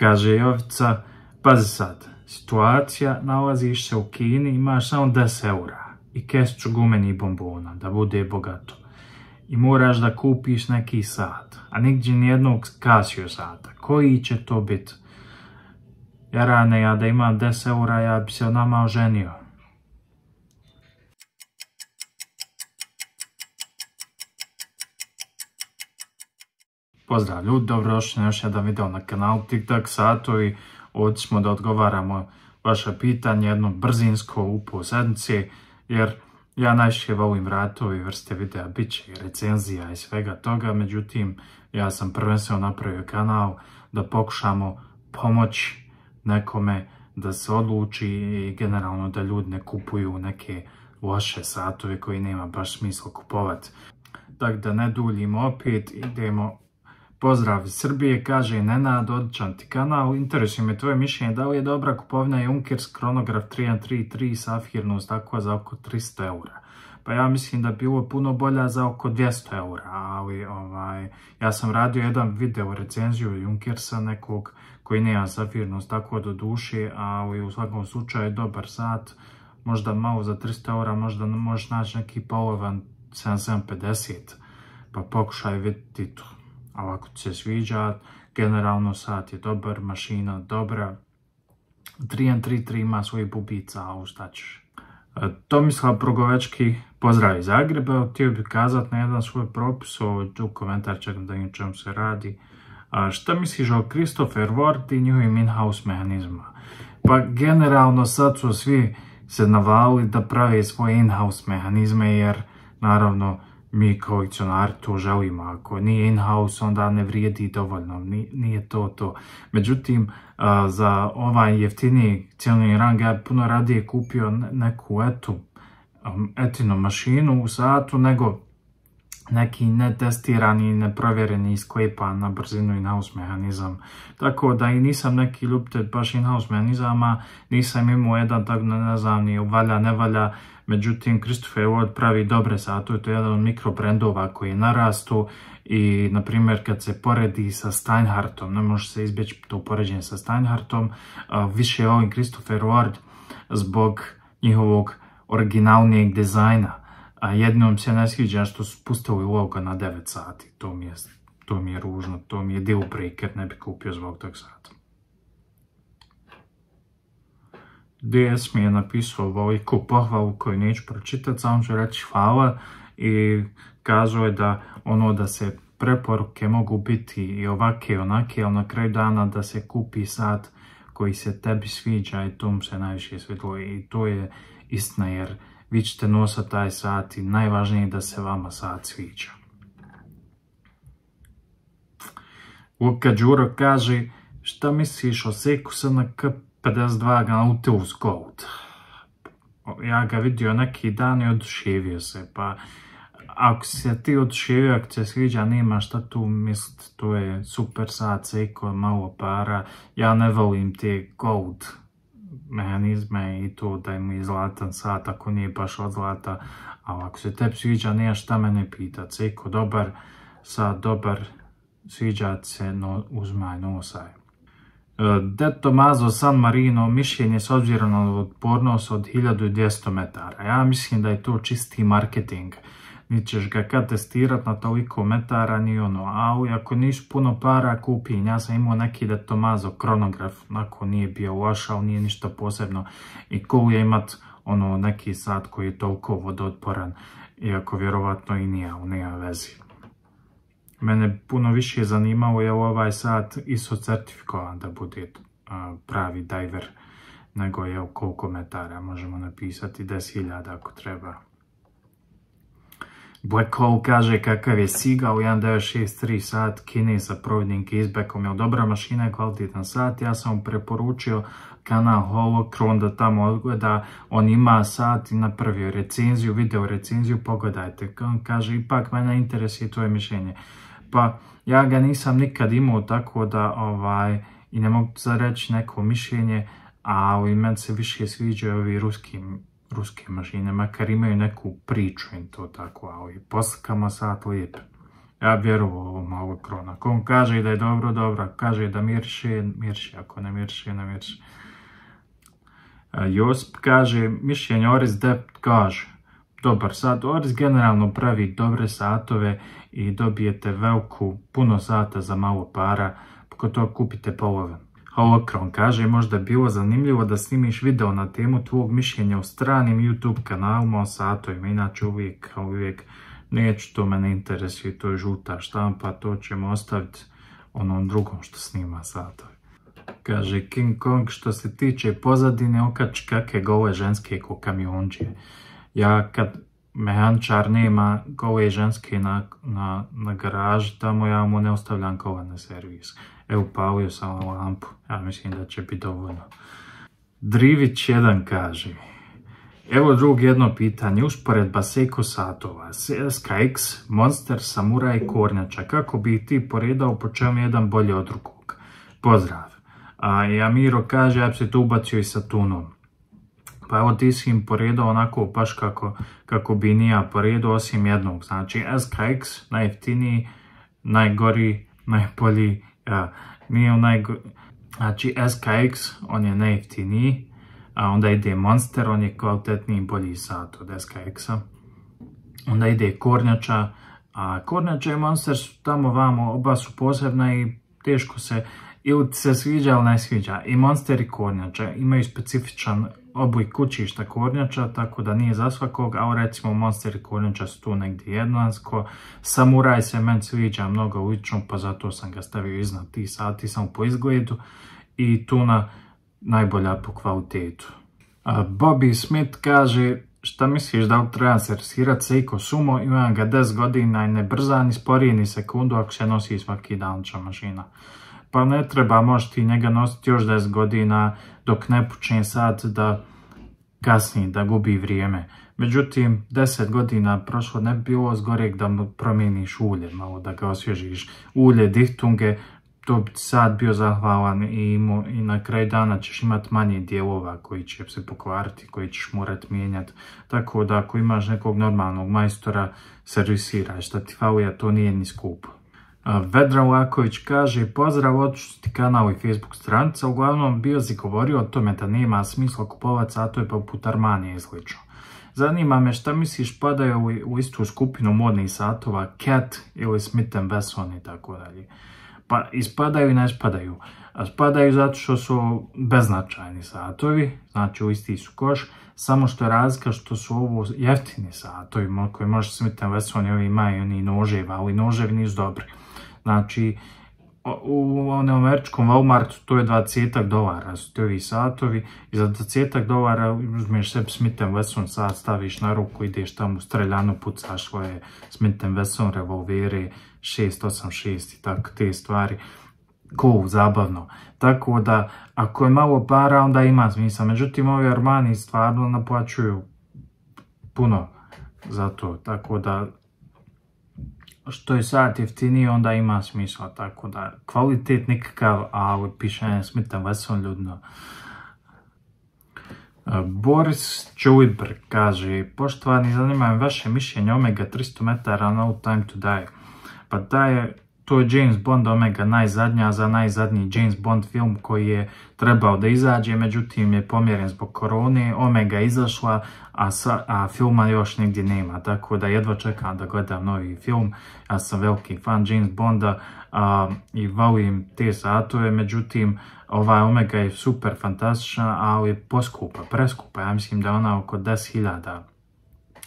Kaže Jovica, pazi sad, situacija, nalaziš se u Kini, imaš samo 10 eura i kestu gumenih bombona, da bude bogato. I moraš da kupiš neki sat, a nigdje nijednog kasio sata. Koji će to biti? Ja ja da imam 10 eura, ja bi se nama oženio. pozdrav ljudi, dobrodošli na još jedan video na kanalu TikTok Satovi. Ovdje smo da odgovaramo vaše pitanje, jedno brzinsko u sedmice jer ja najviše volim vratovi, vrste videa, bit će recenzija i svega toga, međutim ja sam prvenstveno napravio kanal da pokušamo pomoći nekome da se odluči i generalno da ljudi ne kupuju neke loše satove koji nema baš smisla kupovati. Tako da ne duljimo opet, idemo Pozdrav iz Srbije, kaže Nenad, odličan ti kanal. Interesuje me tvoje mišljenje da li je dobra kupovna Junkers Kronograf 333 Safirnost tako za oko 300 eura. Pa ja mislim da bi bilo puno bolja za oko 200 eura, ali ovaj, ja sam radio jedan video recenziju Junkersa nekog koji nema Safirnost tako do duše, ali u svakom slučaju je dobar sat, možda malo za 300 eura, možda možeš naći neki polovan 7750, pa pokušaj vidjeti tu ali ako ti se sviđa, generalno sat je dobar, mašina dobra. 3 n 33 ima svojih bubica, a šta ćeš. E, Tomislav Progovečki, pozdrav iz Zagreba, htio bih kazat na jedan svoj propis, ovo tu komentar čekam da im čemu se radi. A e, šta misliš o Christopher Ward i njihovim in-house mehanizma? Pa generalno sad su svi se navali da pravi svoje in-house mehanizme jer naravno mi kolekcionari to želimo. Ako nije in-house, onda ne vrijedi dovoljno, nije to to. Međutim, za ovaj jeftiniji cijelni rang, ja puno radije kupio neku etu, um, etinu mašinu u satu, nego neki netestirani, neprovjereni sklepa na brzinu in-house mehanizam. Tako da i nisam neki ljubitelj baš in-house mehanizama, nisam imao jedan tak ne znam ni valja, ne valja, međutim Christopher Ward pravi dobre zato, to je jedan od mikrobrendova koji je narastu i na primjer kad se poredi sa Steinhartom, ne može se izbjeći to poređenje sa Steinhartom, više je ovim Christopher Ward zbog njihovog originalnijeg dizajna a jednom se ne sviđa što su pustili loga na 9 sati, to mi je, to mi je ružno, to mi je deal breaker, ne bi kupio zbog tog sata. DS mi je napisao veliku pohvalu koju neću pročitat samo ću reći hvala i kazao je da ono da se preporuke mogu biti i ovake i onake, ali na kraju dana da se kupi sat koji se tebi sviđa i tom se najviše svidlo i to je istina jer vi ćete nositi taj sat i najvažnije je da se vama sat sviđa. Luka Đuro kaže, šta misliš o seku na K52 Nautilus Gold? Ja ga vidio neki dan i oduševio se, pa ako se ti oduševio, ako se sviđa, nema šta tu misliti, to je super sat, seko, malo para, ja ne volim te gold mehanizme i to da mu je zlatan sat ako nije baš od zlata, ali ako se tebi sviđa nije šta mene pita ceko dobar sat, dobar sviđa se no, uzmaj nosaj. E, De Tomazo San Marino mišljenje s obzirom na otpornost od 1200 metara. Ja mislim da je to čisti marketing niti ćeš ga kad testirat na toliko metara ni ono, a ako niš puno para kupi, ja sam imao neki da Tomazo kronograf, onako nije bio loš, ali nije ništa posebno i ko je imat ono neki sat koji je toliko vodootporan, iako vjerovatno i nije, u nije vezi. Mene puno više zanimao je ovaj sat ISO da bude pravi diver nego je koliko metara, možemo napisati 10.000 ako treba. Blackhole kaže kakav je Siga u 1963 sat Kini za Je dobra mašina i kvalitetan sat. Ja sam mu preporučio kanal Holocron da tamo odgleda. On ima sat i napravio recenziju, video recenziju, pogledajte. On kaže ipak mene interesuje tvoje mišljenje. Pa ja ga nisam nikad imao tako da ovaj i ne mogu reći neko mišljenje, ali meni se više sviđaju ovi ruskim ruske mašine, makar imaju neku priču im to tako, a ovi poskama sat lijep. Ja vjerujem ovo malo krona. Ako on kaže da je dobro, dobro. kaže da mirši, mirši. Ako ne mirši, ne mirši. E, Josip kaže, mišljenje Oris Dept kaže, dobar sat. Oris generalno pravi dobre satove i dobijete veliku, puno sata za malo para. Pokud to kupite polovan. Holocron kaže možda je bilo zanimljivo da snimiš video na temu tvog mišljenja u stranim YouTube kanalima o satojima, inače uvijek, uvijek neću, to mene interesuje, to je žuta štampa, to ćemo ostaviti onom drugom što snima satoj. Kaže King Kong što se tiče pozadine okač kakve gole ženske ko kamionđe. Ja kad mehančar nema gole ženske na, na, garaž, tamo ja mu ne ostavljam kola na servis. Evo, upavio sam ovu lampu. Ja mislim da će biti dovoljno. Drivić jedan kaže. Evo drug jedno pitanje. Usporedba Seiko satova. SKX, Monster, Samurai i Kornjača. Kako bi ti poredao po čemu jedan bolje od drugog? Pozdrav. A, I Amiro kaže, ja bi tu ubacio i sa Pa evo ti si im poredao onako paš kako, kako bi nija poredao osim jednog. Znači SKX najjeftiniji, najgori, najbolji nije onaj, znači SKX, on je najjeftiniji, a onda ide Monster, on je kvalitetniji i bolji sat od SKX-a. Onda ide Kornjača, a Kornjača i Monster su tamo vamo, oba su posebna i teško se, ili se sviđa ili ne sviđa. I Monster i Kornjača imaju specifičan oblik kućišta kornjača, tako da nije za svakog, a recimo monster i kornjača su tu negdje jednansko. Samuraj se meni sviđa mnogo ulično, pa zato sam ga stavio iznad tih sati, samo po izgledu. I tuna najbolja po kvalitetu. Bobby Smith kaže, šta misliš da li treba servisirati Seiko Sumo, imam ga 10 godina i ne brza ni sporije ni sekundu ako se nosi svaki danča mašina. Pa ne treba, možeš ti njega nositi još 10 godina, dok ne počne sad da kasni, da gubi vrijeme. Međutim, 10 godina prošlo ne bi bilo zgorijek da promijeniš ulje, malo da ga osvježiš. Ulje, dihtunge, to bi sad bio zahvalan i, i na kraj dana ćeš imati manje dijelova koji će se pokvariti, koji ćeš morat mijenjati. Tako da ako imaš nekog normalnog majstora, servisiraš. šta ti fali, to nije ni skupo. Vedran Laković kaže pozdrav, očisti kanal i Facebook stranica, uglavnom Biozi govorio o tome da nema smisla kupovati satove poput Armanije i Zanima me šta misliš padaju li u istu skupinu modnih satova Cat ili Smith Wesson i tako dalje. Pa ispadaju i ne spadaju. Spadaju zato što su beznačajni satovi, znači u isti su koš, samo što je razlika što su ovo jeftini satovi koji može Smith Wesson i ovi imaju oni noževa, ali noževi nisu dobri. Znači, u onom američkom Walmartu to je 20 dolara su ti ovi satovi i za 20 dolara uzmiješ se Smith Wesson sat, staviš na ruku, ideš tamo u streljanu, pucaš svoje Smith Wesson revolvere 686 i tako te stvari. Cool, zabavno. Tako da, ako je malo para, onda ima smisla. Međutim, ovi Armani stvarno naplaćuju puno za to, tako da što je sat jeftinije, onda ima smisla, tako da kvalitet nikakav, ali ovaj pišanje smita. vas ljudno. E, Boris Čulibr kaže, poštovani, zanima vaše mišljenje Omega 300 metara No Time to Die. Pa je to je James Bond Omega najzadnja za najzadnji James Bond film koji je trebao da izađe, međutim je pomjeren zbog korone, Omega je izašla, a, filma još nigdje nema, tako da jedva čekam da gledam novi film, ja sam veliki fan James Bonda i valim te satove, međutim ova Omega je super fantastična, ali je poskupa, preskupa, ja mislim da je ona oko 10.000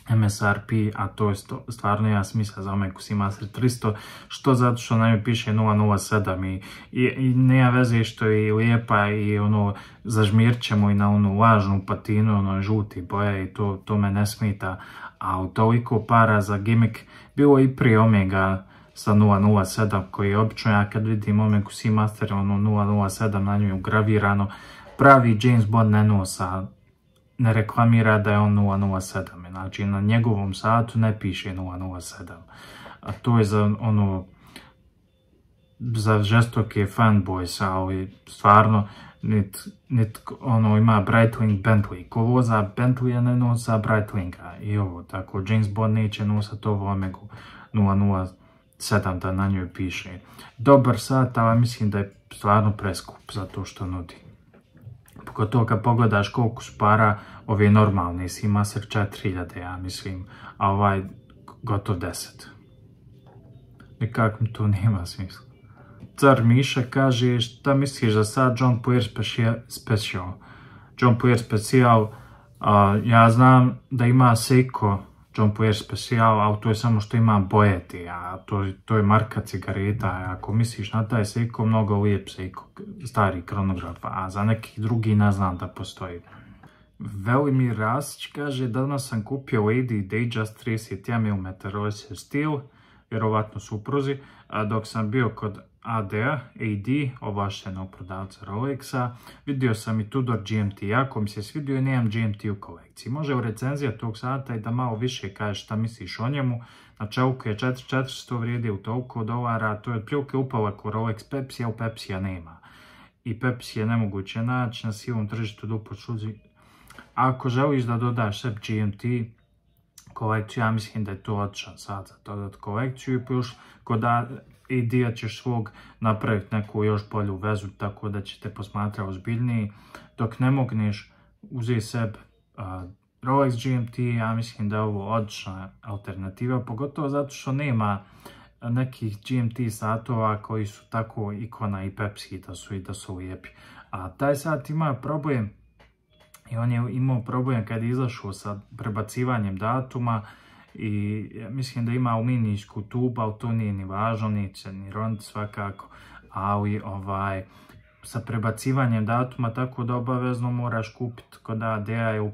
MSRP, a to je stvarno ja smisla za onaj si Master 300, što zato što nam piše 007 i, i, i veze što je lijepa i ono zažmirit ćemo i na onu lažnu patinu, ono žuti boje i to, me ne smita, a toliko para za gimmick bilo i prije Omega sa 007 koji je obično ja kad vidim Omega si Master ono 007 na nju gravirano, pravi James Bond ne nosa ne reklamira da je on 007, znači na njegovom satu ne piše 007. A to je za ono, za žestoke fanboysa, ali stvarno, nit, ono ima Breitling Bentley. Ko voza Bentley, ne nosa Breitlinga. I ovo, tako, James Bond neće nosat ovo Omegu 007 da na njoj piše. Dobar sat, ali mislim da je stvarno preskup za to što nudi kod kad pogledaš koliko su para, ovi normalni, ima se 4000, ja mislim, a ovaj gotovo 10. Nikak mi to nema smisla. Car Miša kaže, šta misliš za sad John Poir Special? John Poir Special, ja znam da ima Seiko Jumpwear Special, ali to je samo što ima bojeti, a to, to je marka cigareta, ako misliš na taj seko, mnogo lijep i stari kronograf, a za nekih drugi ne znam da postoji. Velimir Rasić kaže, danas sam kupio Lady Datejust 31 mm Royce Steel, vjerovatno supruzi, a dok sam bio kod AD, AD, ovlaštenog prodavca Rolexa. Vidio sam i Tudor GMT, jako mi se svidio i nemam GMT u kolekciji. Može u recenzija tog sata i da malo više kažeš šta misliš o njemu. Na čelku je 4400 vrijedi u toliko dolara, to je otprilike upala ko Rolex Pepsi, a u Pepsija nema. I Pepsi je nemoguće naći na sivom tržištu da čuzi. Ako želiš da dodaš sep GMT, kolekciju, ja mislim da je to odšan sad za kolekciju i plus kod i ćeš svog napraviti neku još bolju vezu tako da će te posmatrati ozbiljniji. Dok ne mogneš uzeti sebi Rolex GMT, ja mislim da je ovo odlična alternativa, pogotovo zato što nema nekih GMT satova koji su tako ikona i pepsi da su i da su lijepi. A taj sat ima problem i on je imao problem kad je izašao sa prebacivanjem datuma i mislim da ima u minišku tubu, ali to nije ni važno, neće ni rond svakako, ali ovaj, sa prebacivanjem datuma tako da obavezno moraš kupiti kod ADA i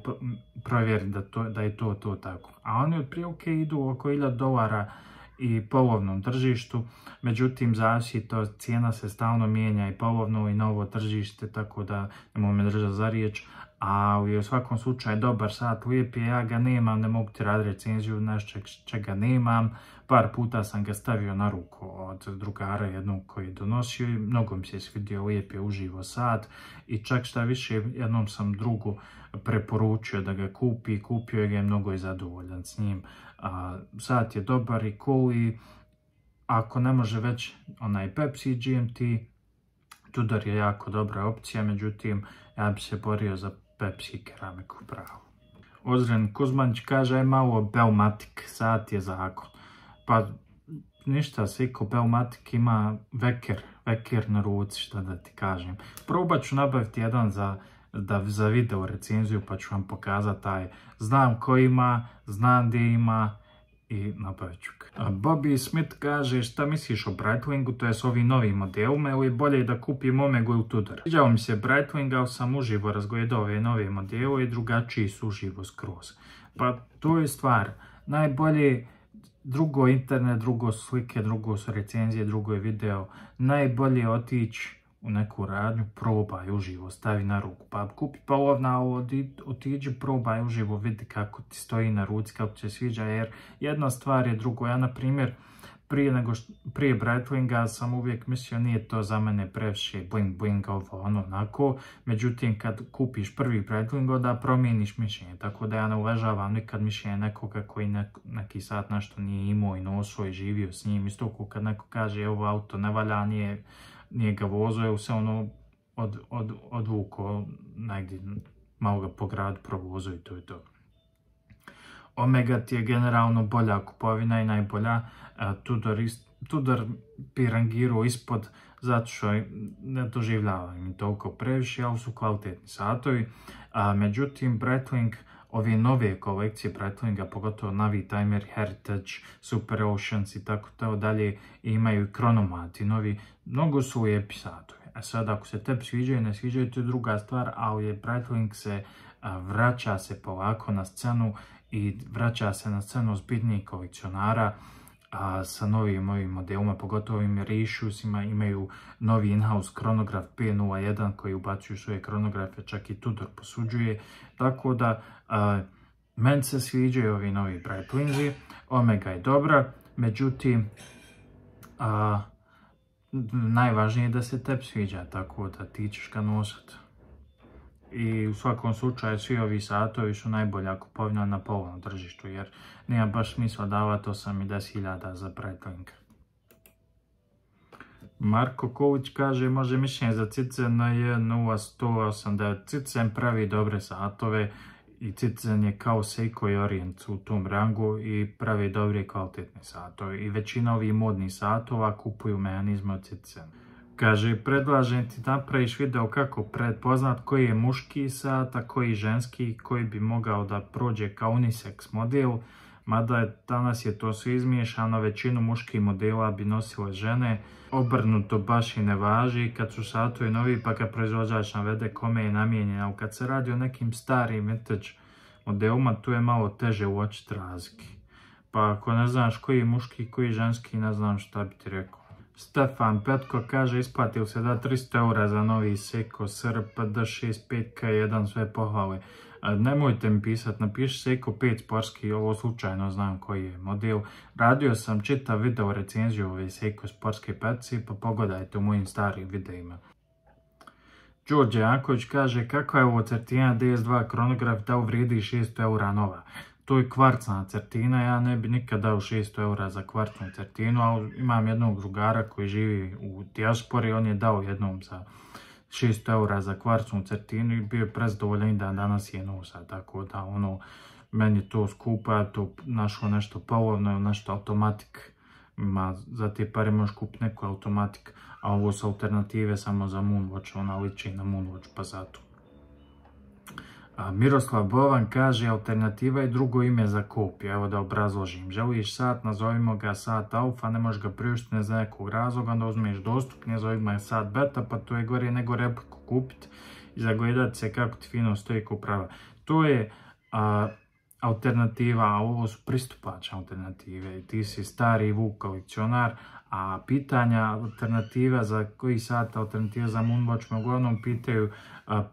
provjeriti da, je to to tako. A oni od otprilike idu oko 1000 dolara i polovnom tržištu, međutim zavisi to cijena se stalno mijenja i polovno i novo tržište, tako da nemoj me držati za riječ, a u svakom slučaju dobar sat, lijep je, ja ga nemam, ne mogu ti raditi recenziju nešto čega nemam, par puta sam ga stavio na ruku od drugara jednog koji je donosio i mnogo mi se svidio, lijep je uživo sat i čak šta više jednom sam drugu preporučio da ga kupi, kupio je ga i mnogo je zadovoljan s njim. sat je dobar i cool i ako ne može već onaj Pepsi GMT, Tudor je jako dobra opcija, međutim ja bi se borio za Pepsi keramiku pravo Ozren Kuzmanć kaže, malo Belmatic sad je zakon. Pa ništa, ko Belmatic ima veker, veker na ruci, šta da ti kažem. Probat ću nabaviti jedan za, da, za video recenziju, pa ću vam pokazati taj. Znam ko ima, znam gdje ima i nabavit ću Bobby Smith kaže šta misliš o Brightwingu, to je s ovim novim modelima ili bolje da kupim Omega ili Tudor. Sviđao mi se Breitling, ali sam uživo razgledao ove nove modele i drugačiji su uživo skroz. Pa to je stvar, najbolje drugo internet, drugo slike, drugo su recenzije, drugo je video, najbolje otići u neku radnju, probaj uživo, stavi na ruku, pa kupi polovna, pa otiđi, probaj uživo, vidi kako ti stoji na ruci, kako će sviđa, jer jedna stvar je drugo. Ja, na primjer, prije, nego što, prije Breitlinga sam uvijek mislio nije to za mene previše bling bling ovo ono onako, međutim kad kupiš prvi Breitling, onda promijeniš mišljenje, tako da ja ne uvažavam nikad mišljenje nekoga koji neki sat nešto nije imao i nosio i živio s njim, isto kad neko kaže ovo auto ne valja, nije nije ga vozo, je se ono od, od, odvuko, negdje malo ga po gradu provozo i to je to. Omega ti je generalno bolja kupovina i najbolja. E, Tudor, ist, Tudor bi ispod zato što ne doživljava im toliko previše, ali su kvalitetni satovi. A, e, međutim, Breitling ove nove kolekcije Breitlinga, pogotovo Navi Timer, Heritage, Super Oceans i tako to dalje, imaju kronomati novi, mnogo su lijepi satovi. A sad ako se te sviđaju, ne sviđaju, to je druga stvar, ali Breitling se e, vraća se polako na scenu i vraća se na scenu zbitnijih kolekcionara, sa novim ovim modelima, pogotovo ovim reissuesima, imaju novi in-house kronograf P01 koji ubacuju svoje kronografe, čak i Tudor posuđuje, tako da meni se sviđaju ovi novi Bright Omega je dobra, međutim najvažnije je da se tep sviđa, tako da ti ćeš ga i u svakom slučaju svi ovi satovi su najbolja kupovina na polovnom tržištu jer nema baš smisla davati 8 i 10.000 za Breitling. Marko Ković kaže, može mišljenje za Cicen na je Cicen pravi dobre satove i Cicen je kao Seiko i Orient u tom rangu i pravi dobri i kvalitetni satove. I većina ovih modnih satova kupuju mehanizme od Cicena. Kaže, predlažem ti napraviš video kako predpoznat koji je muški sat, a koji ženski, koji bi mogao da prođe kao unisex model, mada danas je to sve izmiješano, većinu muških modela bi nosile žene, obrnuto baš i ne važi, kad su satovi novi pa kad proizvođač navede kome je namijenjen, ali kad se radi o nekim starim vintage modelima, tu je malo teže uočiti razlike. Pa ako ne znaš koji je muški, koji je ženski, ne znam šta bi ti rekao. Stefan Petko kaže isplatio se da 300 eura za novi Seiko SRP D65K1 sve pohvale. E, nemojte mi pisat, napiši Seko 5 sportski, ovo slučajno znam koji je model. Radio sam čitav video recenziju ove Seko sportske peci pa pogledajte u mojim starim videima. Đorđe Janković kaže kako je ovo crtina DS2 kronograf da uvrijedi 600 eura nova. To je kvarcna crtina, ja ne bi nikad dao 600 eura za kvarcnu certinu, ali imam jednog drugara koji živi u dijaspori, on je dao jednom za 600 eura za kvarcnu certinu i bio je prezdovoljan i da danas je nosa, tako da ono, meni je to skupa, ja to našao nešto polovno ili nešto automatik, ima za te pare možeš kupiti neku automatik, a ovo su alternative samo za Moonwatch, ona liči na Moonwatch, pa zato. Miroslav Bovan kaže alternativa je drugo ime za kup. Evo da obrazložim. Želiš sat, nazovimo ga sat alfa, ne možeš ga priuštiti ne za nekog razloga, onda uzmeš dostupni, nazovimo je sat beta, pa to je gore nego repliku kupiti i zagledati se kako ti fino stoji ko prava. To je alternativa, a ovo su pristupačne alternative. Ti si stari vuk kolekcionar, a pitanja alternativa za koji sat, alternativa za Moonwatch me uglavnom pitaju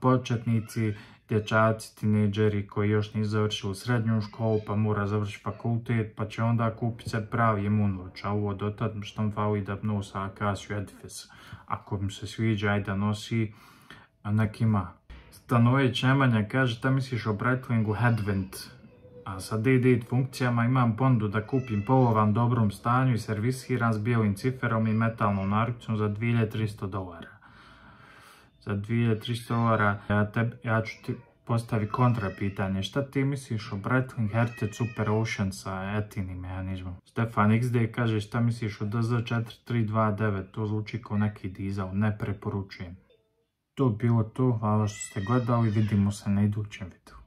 početnici, dječaci, tineđeri koji još nisu završili srednju školu pa mora završiti fakultet pa će onda kupiti se pravi imunloč, a ovo dotad što vam fali da nosa edifice. Ako mi se sviđa, ajde da nosi nekima. Stanoje Čemanja kaže, ta misliš o Breitlingu Headwind, a sa DD funkcijama imam pondu da kupim polovan dobrom stanju i servisiran s bijelim ciferom i metalnom narkicom za 2300 dolara za 2 300 dolara, ja, ću ti postavi kontra pitanje. Šta ti misliš o Breitling Heritage Super Ocean sa etinim mehanizmom? Stefan XD kaže šta misliš o DZ4329, to zvuči kao neki dizel, ne preporučujem. To bilo to, hvala što ste gledali, vidimo se na idućem videu.